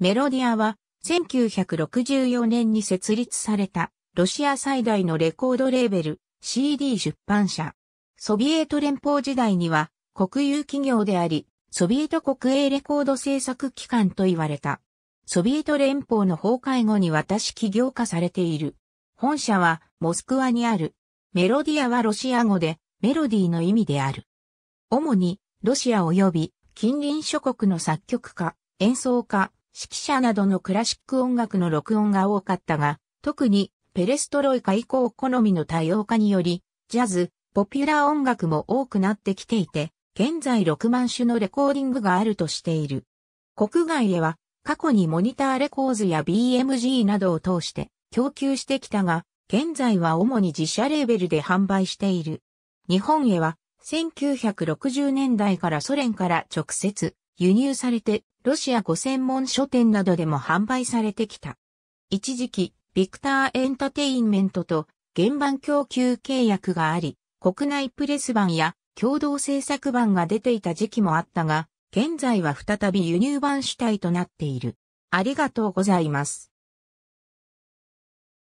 メロディアは1964年に設立されたロシア最大のレコードレーベル CD 出版社。ソビエト連邦時代には国有企業であり、ソビエト国営レコード制作機関と言われた。ソビエト連邦の崩壊後に私起業化されている。本社はモスクワにある。メロディアはロシア語でメロディーの意味である。主にロシア及び近隣諸国の作曲家、演奏家、指揮者などのクラシック音楽の録音が多かったが、特にペレストロイカ以降好みの多様化により、ジャズ、ポピュラー音楽も多くなってきていて、現在6万種のレコーディングがあるとしている。国外へは過去にモニターレコーズや BMG などを通して供給してきたが、現在は主に自社レーベルで販売している。日本へは1960年代からソ連から直接輸入されてロシア語専門書店などでも販売されてきた。一時期、ビクターエンタテインメントと原版供給契約があり、国内プレス版や共同制作版が出ていた時期もあったが、現在は再び輸入版主体となっている。ありがとうございます。